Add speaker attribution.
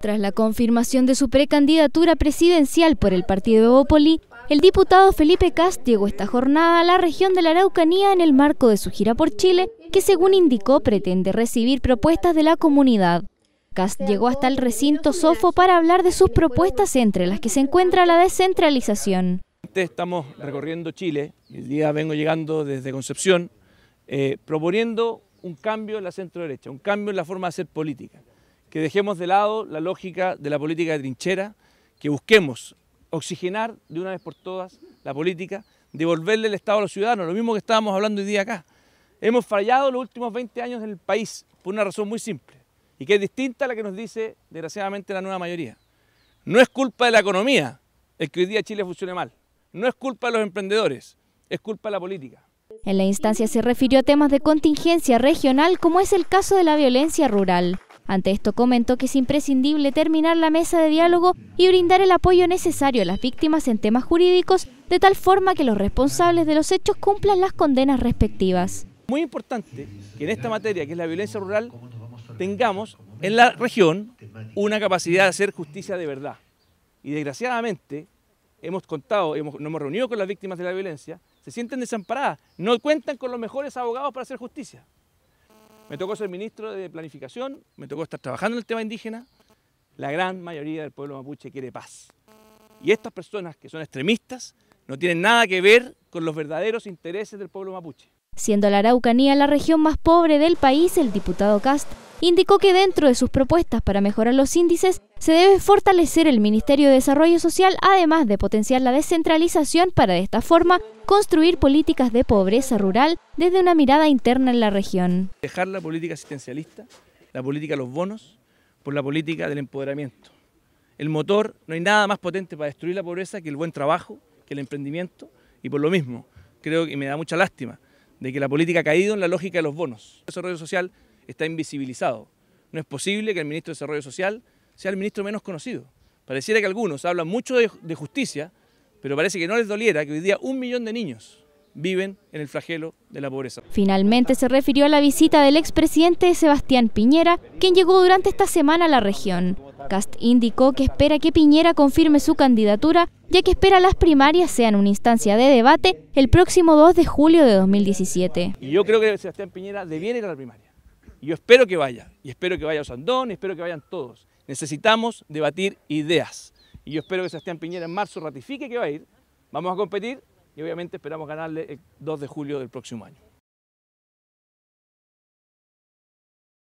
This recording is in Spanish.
Speaker 1: Tras la confirmación de su precandidatura presidencial por el partido Evópoli, el diputado Felipe Cast llegó esta jornada a la región de la Araucanía en el marco de su gira por Chile, que según indicó pretende recibir propuestas de la comunidad. Cast llegó hasta el recinto SOFO para hablar de sus propuestas entre las que se encuentra la descentralización.
Speaker 2: Estamos recorriendo Chile, el día vengo llegando desde Concepción, eh, proponiendo un cambio en la centro derecha, un cambio en la forma de hacer política que dejemos de lado la lógica de la política de trinchera, que busquemos oxigenar de una vez por todas la política, devolverle el Estado a los ciudadanos, lo mismo que estábamos hablando hoy día acá. Hemos fallado los últimos 20 años en el país por una razón muy simple y que es distinta a la que nos dice desgraciadamente la nueva mayoría. No es culpa de la economía el que hoy día Chile funcione mal, no es culpa de los emprendedores, es culpa de la política.
Speaker 1: En la instancia se refirió a temas de contingencia regional como es el caso de la violencia rural. Ante esto comentó que es imprescindible terminar la mesa de diálogo y brindar el apoyo necesario a las víctimas en temas jurídicos, de tal forma que los responsables de los hechos cumplan las condenas respectivas. Muy
Speaker 2: importante que en esta materia, que es la violencia rural, tengamos en la región una capacidad de hacer justicia de verdad. Y desgraciadamente hemos contado, hemos, hemos reunido con las víctimas de la violencia, se sienten desamparadas, no cuentan con los mejores abogados para hacer justicia. Me tocó ser ministro de Planificación, me tocó estar trabajando en el tema indígena. La gran mayoría del pueblo mapuche quiere paz. Y estas personas que son extremistas no tienen nada que ver con los verdaderos intereses del pueblo mapuche.
Speaker 1: Siendo la Araucanía la región más pobre del país, el diputado Cast indicó que dentro de sus propuestas para mejorar los índices se debe fortalecer el Ministerio de Desarrollo Social, además de potenciar la descentralización para de esta forma construir políticas de pobreza rural desde una mirada interna en la región.
Speaker 2: Dejar la política asistencialista, la política de los bonos, por la política del empoderamiento. El motor, no hay nada más potente para destruir la pobreza que el buen trabajo, que el emprendimiento, y por lo mismo, creo que me da mucha lástima de que la política ha caído en la lógica de los bonos. El desarrollo social está invisibilizado. No es posible que el ministro de Desarrollo Social sea el ministro menos conocido. Pareciera que algunos hablan mucho de, justicia, pero parece que no les doliera que hoy día un millón de niños viven en el flagelo de la pobreza.
Speaker 1: Finalmente se refirió a la visita del expresidente Sebastián Piñera, quien llegó durante esta semana a la región. Cast indicó que espera que Piñera confirme su candidatura, ya que espera las primarias sean una instancia de debate el próximo 2 de julio de 2017.
Speaker 2: Y yo creo que Sebastián Piñera debiera ir a la primaria. Y yo espero que vaya, y espero que vaya Osandón, y espero que vayan todos. Necesitamos debatir ideas. Y yo espero que Sebastián Piñera en marzo ratifique que va a ir. Vamos a competir y obviamente esperamos ganarle el 2 de julio del próximo año.